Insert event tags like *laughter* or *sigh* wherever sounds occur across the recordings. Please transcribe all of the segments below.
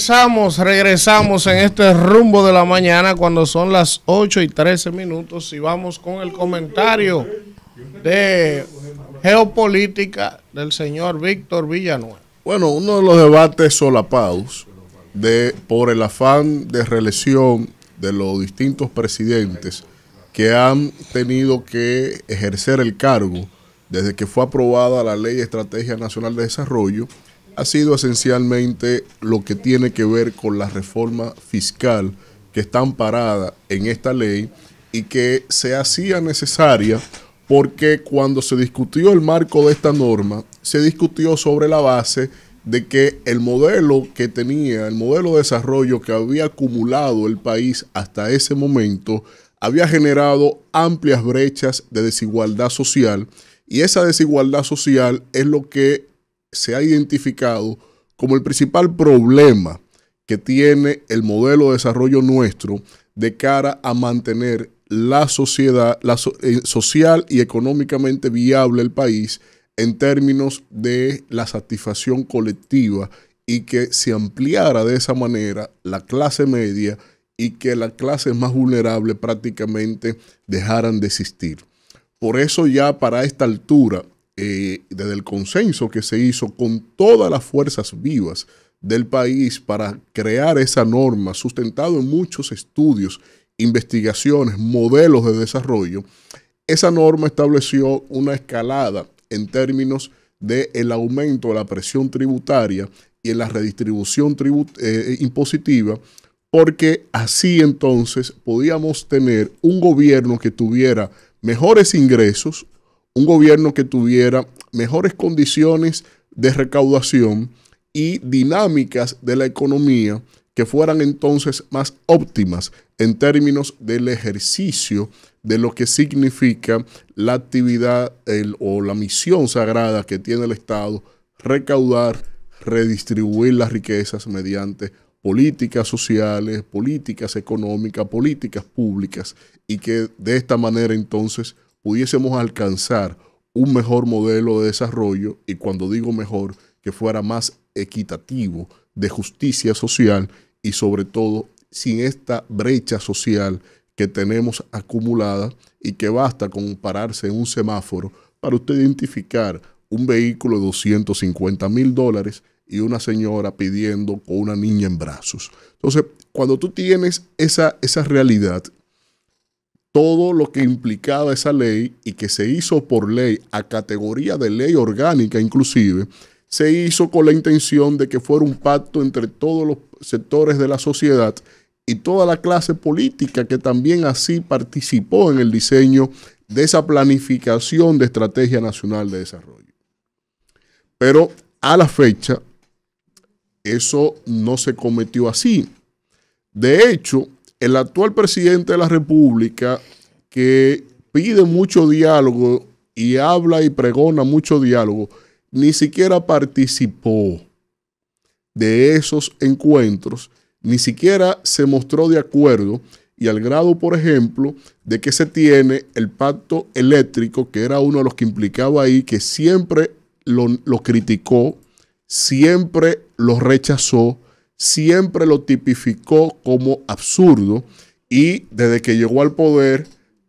regresamos, regresamos en este rumbo de la mañana cuando son las 8 y 13 minutos y vamos con el comentario de geopolítica del señor Víctor Villanueva. Bueno, uno de los debates solapados de, por el afán de reelección de los distintos presidentes que han tenido que ejercer el cargo desde que fue aprobada la Ley Estrategia Nacional de Desarrollo ha sido esencialmente lo que tiene que ver con la reforma fiscal que está amparada en esta ley y que se hacía necesaria porque cuando se discutió el marco de esta norma, se discutió sobre la base de que el modelo que tenía, el modelo de desarrollo que había acumulado el país hasta ese momento, había generado amplias brechas de desigualdad social y esa desigualdad social es lo que se ha identificado como el principal problema que tiene el modelo de desarrollo nuestro de cara a mantener la sociedad eh, social y económicamente viable el país en términos de la satisfacción colectiva y que se ampliara de esa manera la clase media y que las clases más vulnerables prácticamente dejaran de existir. Por eso ya para esta altura eh, desde el consenso que se hizo con todas las fuerzas vivas del país para crear esa norma, sustentado en muchos estudios, investigaciones, modelos de desarrollo, esa norma estableció una escalada en términos del aumento de la presión tributaria y en la redistribución eh, eh, impositiva, porque así entonces podíamos tener un gobierno que tuviera mejores ingresos, un gobierno que tuviera mejores condiciones de recaudación y dinámicas de la economía que fueran entonces más óptimas en términos del ejercicio de lo que significa la actividad o la misión sagrada que tiene el Estado, recaudar, redistribuir las riquezas mediante políticas sociales, políticas económicas, políticas públicas, y que de esta manera entonces pudiésemos alcanzar un mejor modelo de desarrollo y cuando digo mejor, que fuera más equitativo, de justicia social y sobre todo sin esta brecha social que tenemos acumulada y que basta con pararse en un semáforo para usted identificar un vehículo de 250 mil dólares y una señora pidiendo con una niña en brazos. Entonces, cuando tú tienes esa, esa realidad todo lo que implicaba esa ley y que se hizo por ley a categoría de ley orgánica inclusive, se hizo con la intención de que fuera un pacto entre todos los sectores de la sociedad y toda la clase política que también así participó en el diseño de esa planificación de estrategia nacional de desarrollo. Pero a la fecha, eso no se cometió así. De hecho, el actual presidente de la República, que pide mucho diálogo y habla y pregona mucho diálogo, ni siquiera participó de esos encuentros, ni siquiera se mostró de acuerdo y al grado, por ejemplo, de que se tiene el pacto eléctrico, que era uno de los que implicaba ahí, que siempre lo, criticó, siempre lo rechazó, siempre lo tipificó como absurdo y desde que llegó al poder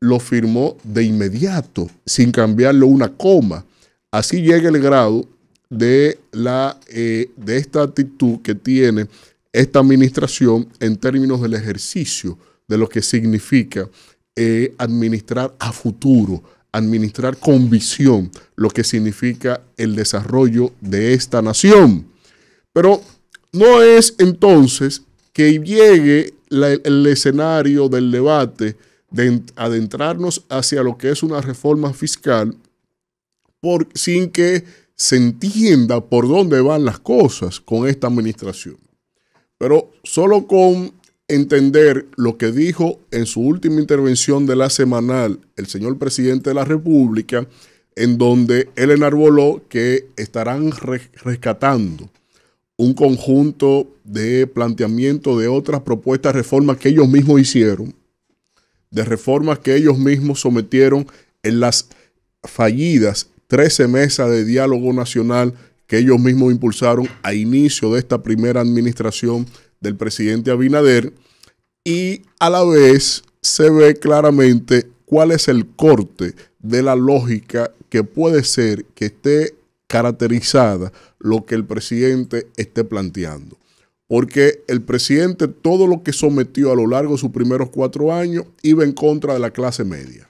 lo firmó de inmediato, sin cambiarlo una coma. Así llega el grado de, la, eh, de esta actitud que tiene esta administración en términos del ejercicio, de lo que significa eh, administrar a futuro, administrar con visión, lo que significa el desarrollo de esta nación. Pero no es entonces que llegue el escenario del debate de adentrarnos hacia lo que es una reforma fiscal sin que se entienda por dónde van las cosas con esta administración. Pero solo con entender lo que dijo en su última intervención de la semanal el señor presidente de la República, en donde él enarboló que estarán rescatando un conjunto de planteamiento de otras propuestas de reformas que ellos mismos hicieron, de reformas que ellos mismos sometieron en las fallidas 13 mesas de diálogo nacional que ellos mismos impulsaron a inicio de esta primera administración del presidente Abinader y a la vez se ve claramente cuál es el corte de la lógica que puede ser que esté caracterizada lo que el presidente esté planteando. Porque el presidente todo lo que sometió a lo largo de sus primeros cuatro años iba en contra de la clase media.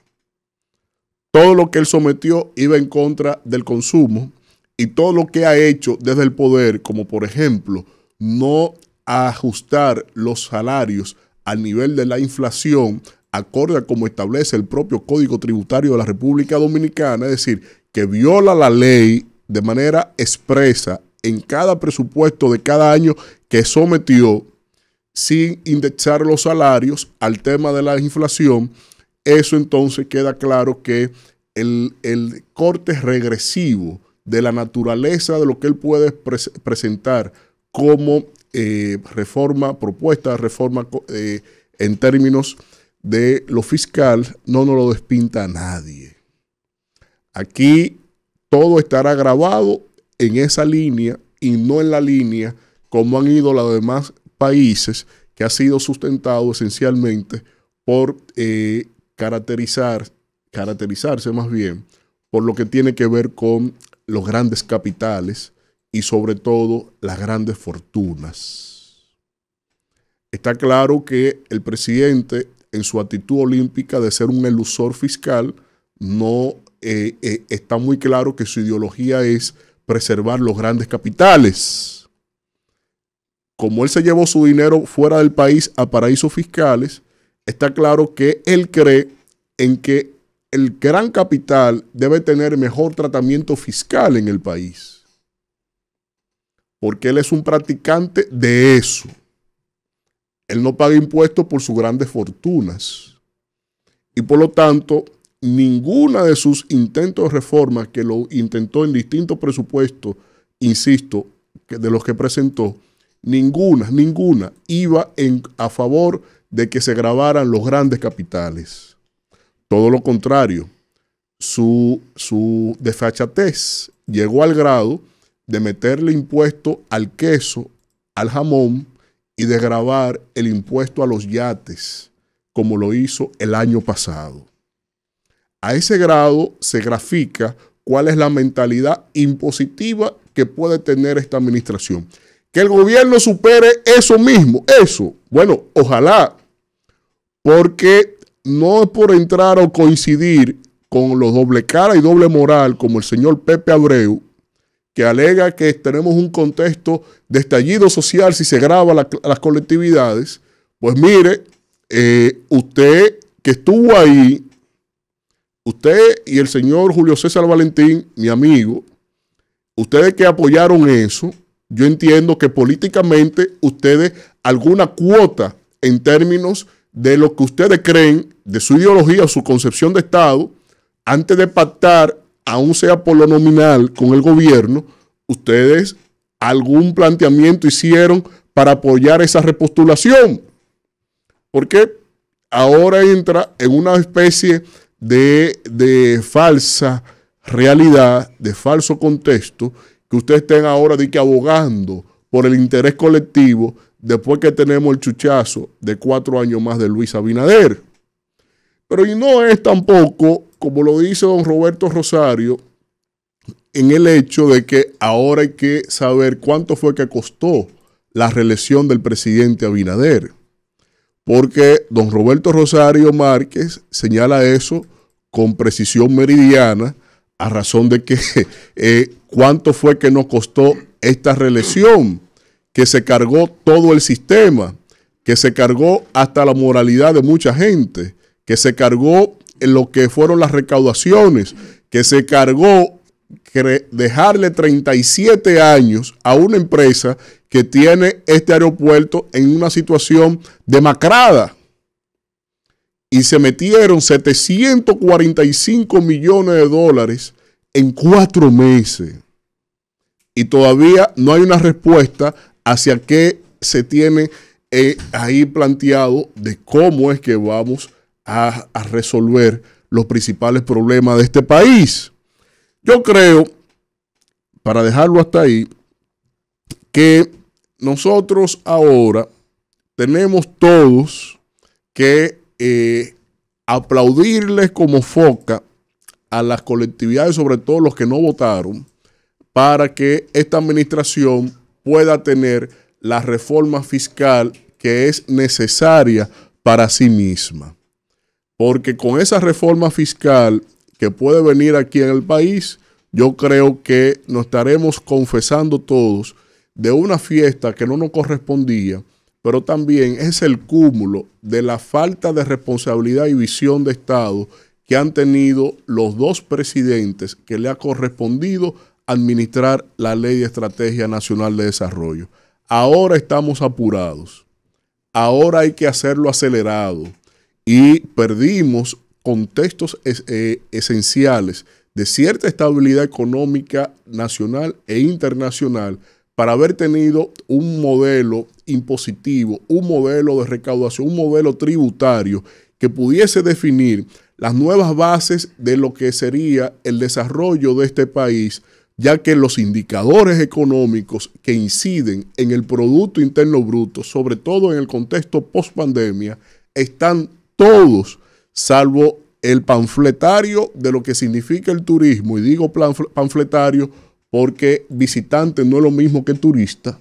Todo lo que él sometió iba en contra del consumo y todo lo que ha hecho desde el poder, como por ejemplo no ajustar los salarios al nivel de la inflación, acorde a como establece el propio Código Tributario de la República Dominicana, es decir, que viola la ley de manera expresa en cada presupuesto de cada año que sometió sin indexar los salarios al tema de la inflación, eso entonces queda claro que el, corte regresivo de la naturaleza de lo que él puede presentar como eh, reforma, propuesta reforma eh, en términos de lo fiscal, no nos lo despinta a nadie. Aquí todo estará grabado en esa línea y no en la línea como han ido los demás países, que ha sido sustentado esencialmente por eh, caracterizar, caracterizarse más bien por lo que tiene que ver con los grandes capitales y sobre todo las grandes fortunas. Está claro que el presidente en su actitud olímpica de ser un elusor fiscal no eh, eh, está muy claro que su ideología es preservar los grandes capitales. Como él se llevó su dinero fuera del país a paraísos fiscales, está claro que él cree en que el gran capital debe tener mejor tratamiento fiscal en el país. Porque él es un practicante de eso. Él no paga impuestos por sus grandes fortunas. Y por lo tanto, ninguna de sus intentos de reforma que lo intentó en distintos presupuestos, insisto, de los que presentó, ninguna, ninguna iba en, a favor de que se grabaran los grandes capitales. Todo lo contrario, su, su desfachatez llegó al grado de meterle impuesto al queso, al jamón y de grabar el impuesto a los yates, como lo hizo el año pasado. A ese grado se grafica cuál es la mentalidad impositiva que puede tener esta administración. Que el gobierno supere eso mismo, eso. Bueno, ojalá, porque no es por entrar o coincidir con los doble cara y doble moral como el señor Pepe Abreu, que alega que tenemos un contexto de estallido social si se graba las colectividades, pues mire, eh, usted que estuvo ahí usted y el señor Julio César Valentín, mi amigo, ustedes que apoyaron eso, yo entiendo que políticamente ustedes alguna cuota en términos de lo que ustedes creen, de su ideología o su concepción de Estado, antes de pactar, aún sea por lo nominal, con el gobierno, ustedes algún planteamiento hicieron para apoyar esa repostulación. Porque ahora entra en una especie de, falsa realidad, de falso contexto, que ustedes estén ahora de que abogando por el interés colectivo después que tenemos el chuchazo de cuatro años más de Luis Abinader. Pero y no es tampoco, como lo dice don Roberto Rosario, en el hecho de que ahora hay que saber cuánto fue que costó la reelección del presidente Abinader porque don Roberto Rosario Márquez señala eso con precisión meridiana a razón de que *laughs* eh, cuánto fue que nos costó esta reelección, que se cargó todo el sistema, que se cargó hasta la moralidad de mucha gente, que se cargó en lo que fueron las recaudaciones, que se cargó dejarle 37 años a una empresa que tiene este aeropuerto en una situación demacrada. Y se metieron 745 millones de dólares en cuatro meses. Y todavía no hay una respuesta hacia qué se tiene eh, ahí planteado de cómo es que vamos a resolver los principales problemas de este país. Yo creo, para dejarlo hasta ahí, que nosotros ahora tenemos todos que eh, aplaudirles como foca a las colectividades, sobre todo los que no votaron, para que esta administración pueda tener la reforma fiscal que es necesaria para sí misma. Porque con esa reforma fiscal que puede venir aquí en el país, yo creo que nos estaremos confesando todos de una fiesta que no nos correspondía, pero también es el cúmulo de la falta de responsabilidad y visión de Estado que han tenido los dos presidentes que le ha correspondido administrar la ley de estrategia nacional de desarrollo. Ahora estamos apurados, ahora hay que hacerlo acelerado y perdimos contextos eh, esenciales de cierta estabilidad económica nacional e internacional para haber tenido un modelo impositivo, un modelo de recaudación, un modelo tributario que pudiese definir las nuevas bases de lo que sería el desarrollo de este país, ya que los indicadores económicos que inciden en el Producto Interno Bruto, sobre todo en el contexto post-pandemia, están todos, salvo el panfletario de lo que significa el turismo, y digo panfletario porque visitante no es lo mismo que turista,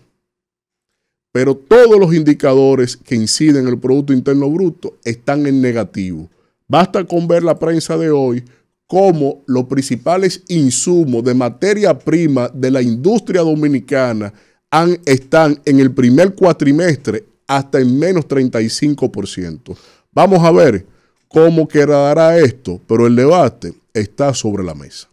pero todos los indicadores que inciden en el Producto Interno Bruto están en negativo. Basta con ver la prensa de hoy como los principales insumos de materia prima de la industria dominicana han, están en el primer cuatrimestre hasta en menos 35%. Vamos a ver cómo quedará esto, pero el debate está sobre la mesa.